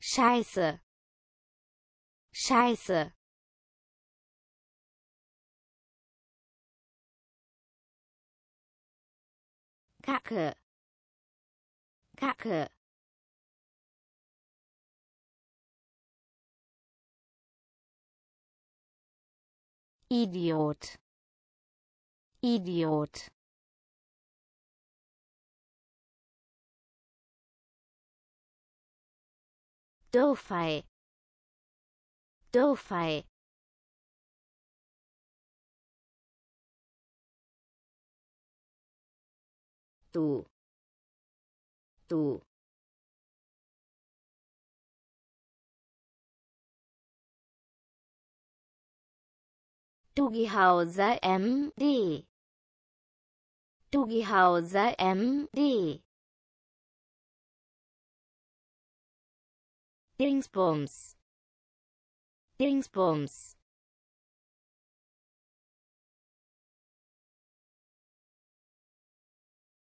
Scheiße. Scheiße. Kacke. Kacke. Idiot. Idiot. đâu phải đâu phải tù tù Tugi hào giá em đi. Tugi hào giá em đi. Dingsbums. Dingsbums.